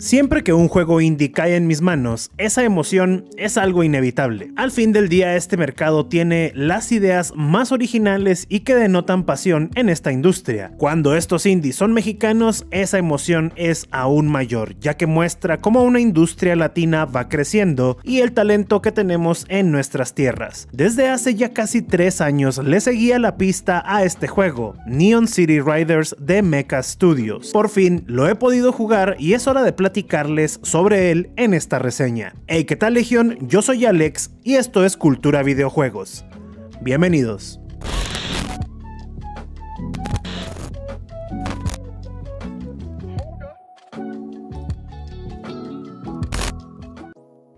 Siempre que un juego indie cae en mis manos, esa emoción es algo inevitable. Al fin del día este mercado tiene las ideas más originales y que denotan pasión en esta industria. Cuando estos indies son mexicanos, esa emoción es aún mayor, ya que muestra cómo una industria latina va creciendo y el talento que tenemos en nuestras tierras. Desde hace ya casi 3 años le seguía la pista a este juego, Neon City Riders de Mecha Studios. Por fin lo he podido jugar y es hora de platicar sobre él en esta reseña. Hey, ¿qué tal Legión? Yo soy Alex y esto es Cultura Videojuegos. Bienvenidos.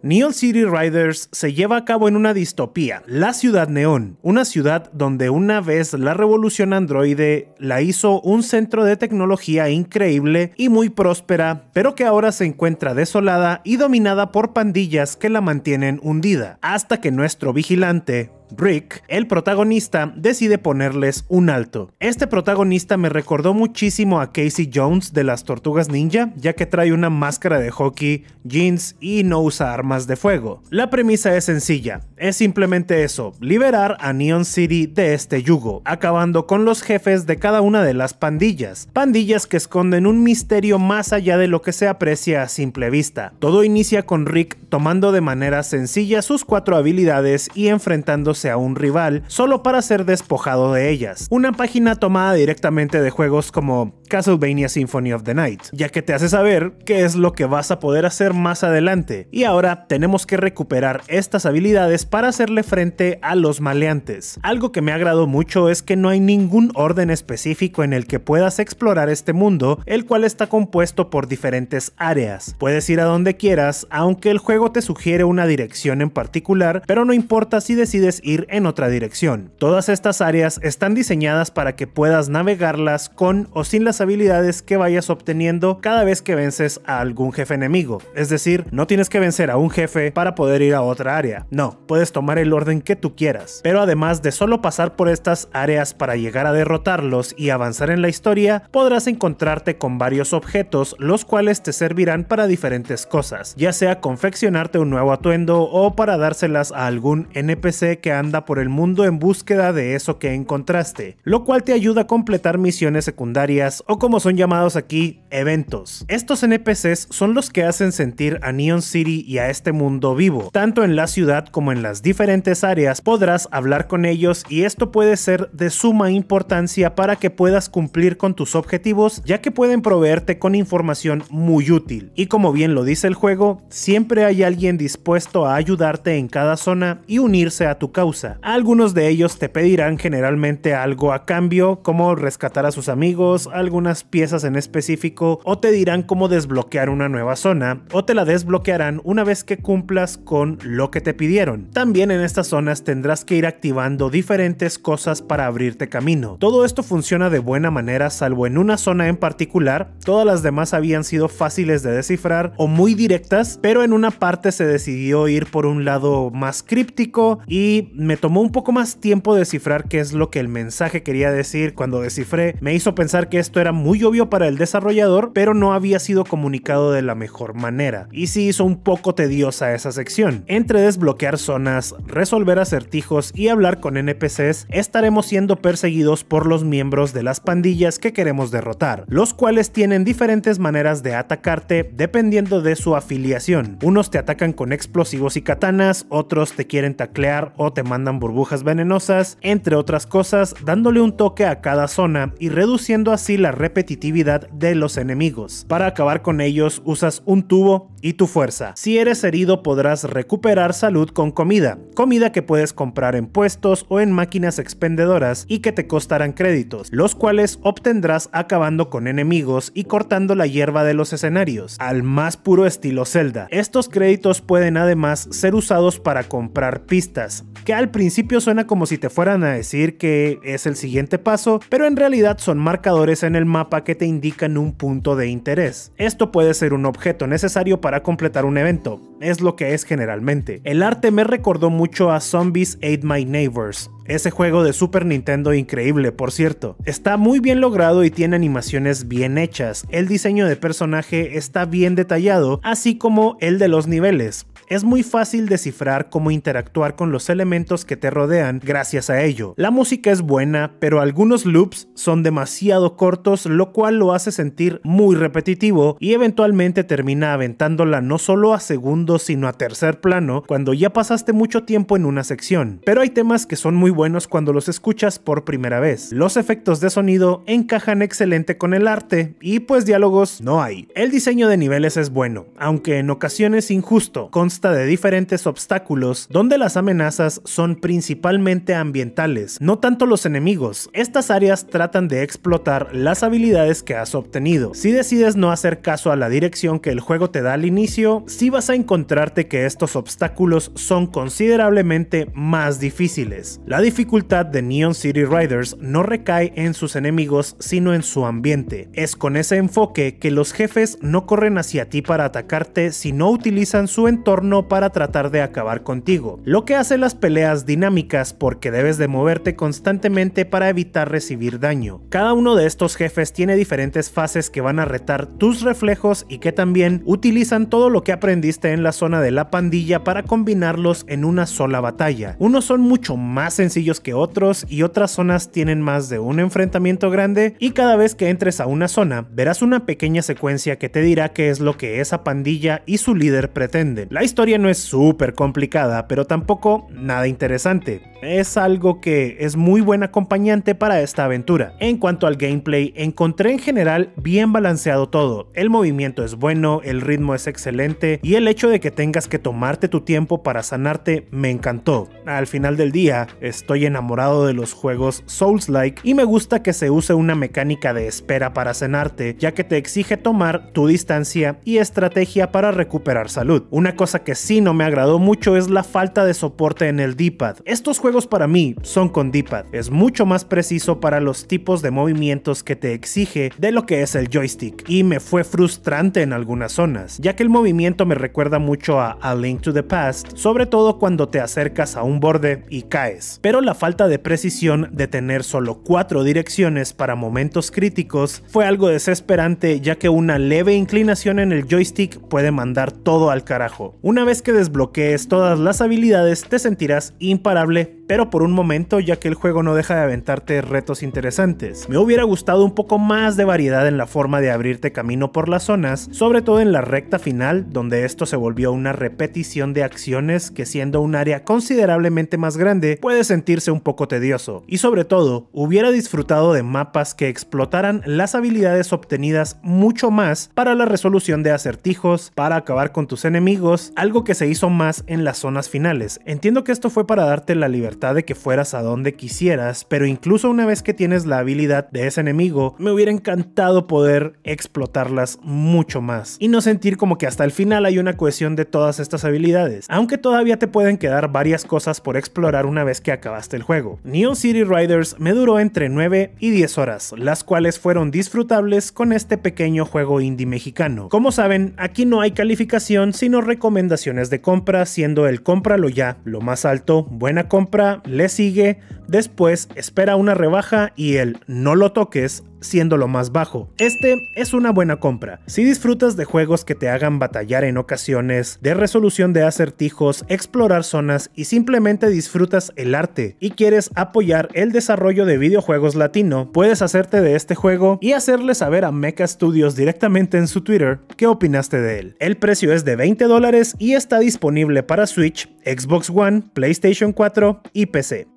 Neon City Riders se lleva a cabo en una distopía, la ciudad neón, una ciudad donde una vez la revolución androide la hizo un centro de tecnología increíble y muy próspera, pero que ahora se encuentra desolada y dominada por pandillas que la mantienen hundida, hasta que nuestro vigilante, Rick, el protagonista, decide ponerles un alto. Este protagonista me recordó muchísimo a Casey Jones de las Tortugas Ninja, ya que trae una máscara de hockey, jeans y no usa armas de fuego. La premisa es sencilla, es simplemente eso, liberar a Neon City de este yugo, acabando con los jefes de cada una de las pandillas, pandillas que esconden un misterio más allá de lo que se aprecia a simple vista. Todo inicia con Rick tomando de manera sencilla sus cuatro habilidades y enfrentándose a un rival solo para ser despojado de ellas. Una página tomada directamente de juegos como Castlevania Symphony of the Night, ya que te hace saber qué es lo que vas a poder hacer más adelante. Y ahora tenemos que recuperar estas habilidades para hacerle frente a los maleantes. Algo que me agradó mucho es que no hay ningún orden específico en el que puedas explorar este mundo, el cual está compuesto por diferentes áreas. Puedes ir a donde quieras, aunque el juego te sugiere una dirección en particular, pero no importa si decides ir en otra dirección. Todas estas áreas están diseñadas para que puedas navegarlas con o sin las habilidades que vayas obteniendo cada vez que vences a algún jefe enemigo. Es decir, no tienes que vencer a un jefe para poder ir a otra área. No, puedes tomar el orden que tú quieras. Pero además de solo pasar por estas áreas para llegar a derrotarlos y avanzar en la historia, podrás encontrarte con varios objetos los cuales te servirán para diferentes cosas, ya sea confeccionar un nuevo atuendo o para dárselas a algún NPC que anda por el mundo en búsqueda de eso que encontraste, lo cual te ayuda a completar misiones secundarias o como son llamados aquí, eventos. Estos NPCs son los que hacen sentir a Neon City y a este mundo vivo. Tanto en la ciudad como en las diferentes áreas podrás hablar con ellos y esto puede ser de suma importancia para que puedas cumplir con tus objetivos ya que pueden proveerte con información muy útil. Y como bien lo dice el juego, siempre hay alguien dispuesto a ayudarte en cada zona y unirse a tu causa. Algunos de ellos te pedirán generalmente algo a cambio, como rescatar a sus amigos, algunas piezas en específico, o te dirán cómo desbloquear una nueva zona, o te la desbloquearán una vez que cumplas con lo que te pidieron. También en estas zonas tendrás que ir activando diferentes cosas para abrirte camino. Todo esto funciona de buena manera salvo en una zona en particular, todas las demás habían sido fáciles de descifrar o muy directas, pero en una parte parte se decidió ir por un lado más críptico y me tomó un poco más tiempo descifrar qué es lo que el mensaje quería decir cuando descifré. Me hizo pensar que esto era muy obvio para el desarrollador, pero no había sido comunicado de la mejor manera. Y sí hizo un poco tediosa esa sección. Entre desbloquear zonas, resolver acertijos y hablar con NPCs, estaremos siendo perseguidos por los miembros de las pandillas que queremos derrotar, los cuales tienen diferentes maneras de atacarte dependiendo de su afiliación. Unos te atacan con explosivos y katanas, otros te quieren taclear o te mandan burbujas venenosas, entre otras cosas, dándole un toque a cada zona y reduciendo así la repetitividad de los enemigos. Para acabar con ellos usas un tubo y tu fuerza. Si eres herido podrás recuperar salud con comida, comida que puedes comprar en puestos o en máquinas expendedoras y que te costarán créditos, los cuales obtendrás acabando con enemigos y cortando la hierba de los escenarios, al más puro estilo Zelda. Estos créditos pueden además ser usados para comprar pistas, que al principio suena como si te fueran a decir que es el siguiente paso, pero en realidad son marcadores en el mapa que te indican un punto de interés. Esto puede ser un objeto necesario para completar un evento, es lo que es generalmente. El arte me recordó mucho a Zombies Ate My Neighbors, ese juego de Super Nintendo increíble, por cierto. Está muy bien logrado y tiene animaciones bien hechas. El diseño de personaje está bien detallado, así como el de los niveles. Es muy fácil descifrar cómo interactuar con los elementos que te rodean gracias a ello. La música es buena, pero algunos loops son demasiado cortos, lo cual lo hace sentir muy repetitivo y eventualmente termina aventándola no solo a segundo sino a tercer plano cuando ya pasaste mucho tiempo en una sección. Pero hay temas que son muy buenos buenos cuando los escuchas por primera vez. Los efectos de sonido encajan excelente con el arte y pues diálogos no hay. El diseño de niveles es bueno, aunque en ocasiones injusto, consta de diferentes obstáculos donde las amenazas son principalmente ambientales, no tanto los enemigos. Estas áreas tratan de explotar las habilidades que has obtenido. Si decides no hacer caso a la dirección que el juego te da al inicio, sí vas a encontrarte que estos obstáculos son considerablemente más difíciles. La dificultad de Neon City Riders no recae en sus enemigos sino en su ambiente. Es con ese enfoque que los jefes no corren hacia ti para atacarte sino utilizan su entorno para tratar de acabar contigo, lo que hace las peleas dinámicas porque debes de moverte constantemente para evitar recibir daño. Cada uno de estos jefes tiene diferentes fases que van a retar tus reflejos y que también utilizan todo lo que aprendiste en la zona de la pandilla para combinarlos en una sola batalla. Unos son mucho más que otros y otras zonas tienen más de un enfrentamiento grande y cada vez que entres a una zona verás una pequeña secuencia que te dirá qué es lo que esa pandilla y su líder pretenden. La historia no es súper complicada, pero tampoco nada interesante. Es algo que es muy buen acompañante para esta aventura. En cuanto al gameplay, encontré en general bien balanceado todo. El movimiento es bueno, el ritmo es excelente y el hecho de que tengas que tomarte tu tiempo para sanarte me encantó. Al final del día, estoy enamorado de los juegos Souls-like y me gusta que se use una mecánica de espera para cenarte, ya que te exige tomar tu distancia y estrategia para recuperar salud. Una cosa que sí no me agradó mucho es la falta de soporte en el D-pad. Estos juegos para mí son con D-pad, es mucho más preciso para los tipos de movimientos que te exige de lo que es el joystick y me fue frustrante en algunas zonas, ya que el movimiento me recuerda mucho a A Link to the Past, sobre todo cuando te acercas a un borde y caes pero la falta de precisión de tener solo cuatro direcciones para momentos críticos fue algo desesperante ya que una leve inclinación en el joystick puede mandar todo al carajo. Una vez que desbloquees todas las habilidades te sentirás imparable pero por un momento ya que el juego no deja de aventarte retos interesantes. Me hubiera gustado un poco más de variedad en la forma de abrirte camino por las zonas, sobre todo en la recta final, donde esto se volvió una repetición de acciones que siendo un área considerablemente más grande puede sentirse un poco tedioso. Y sobre todo, hubiera disfrutado de mapas que explotaran las habilidades obtenidas mucho más para la resolución de acertijos, para acabar con tus enemigos, algo que se hizo más en las zonas finales. Entiendo que esto fue para darte la libertad de que fueras a donde quisieras, pero incluso una vez que tienes la habilidad de ese enemigo, me hubiera encantado poder explotarlas mucho más y no sentir como que hasta el final hay una cohesión de todas estas habilidades, aunque todavía te pueden quedar varias cosas por explorar una vez que acabaste el juego. Neon City Riders me duró entre 9 y 10 horas, las cuales fueron disfrutables con este pequeño juego indie mexicano. Como saben, aquí no hay calificación sino recomendaciones de compra, siendo el cómpralo ya lo más alto, buena compra le sigue, después espera una rebaja y el no lo toques siendo lo más bajo. Este es una buena compra. Si disfrutas de juegos que te hagan batallar en ocasiones, de resolución de acertijos, explorar zonas y simplemente disfrutas el arte y quieres apoyar el desarrollo de videojuegos latino, puedes hacerte de este juego y hacerle saber a Mecha Studios directamente en su Twitter qué opinaste de él. El precio es de 20 dólares y está disponible para Switch, Xbox One, PlayStation 4 y PC.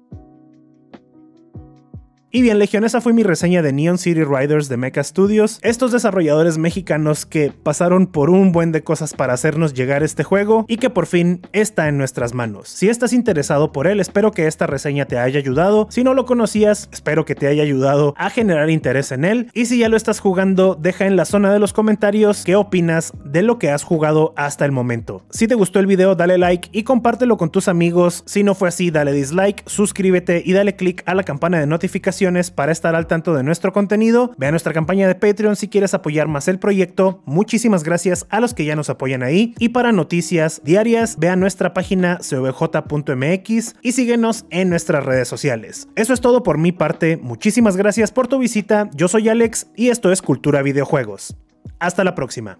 Y bien, Legión, esa fue mi reseña de Neon City Riders de Mecha Studios. Estos desarrolladores mexicanos que pasaron por un buen de cosas para hacernos llegar este juego y que por fin está en nuestras manos. Si estás interesado por él, espero que esta reseña te haya ayudado. Si no lo conocías, espero que te haya ayudado a generar interés en él. Y si ya lo estás jugando, deja en la zona de los comentarios qué opinas de lo que has jugado hasta el momento. Si te gustó el video, dale like y compártelo con tus amigos. Si no fue así, dale dislike, suscríbete y dale click a la campana de notificación para estar al tanto de nuestro contenido. Ve a nuestra campaña de Patreon si quieres apoyar más el proyecto. Muchísimas gracias a los que ya nos apoyan ahí. Y para noticias diarias, ve a nuestra página cvj.mx y síguenos en nuestras redes sociales. Eso es todo por mi parte. Muchísimas gracias por tu visita. Yo soy Alex y esto es Cultura Videojuegos. Hasta la próxima.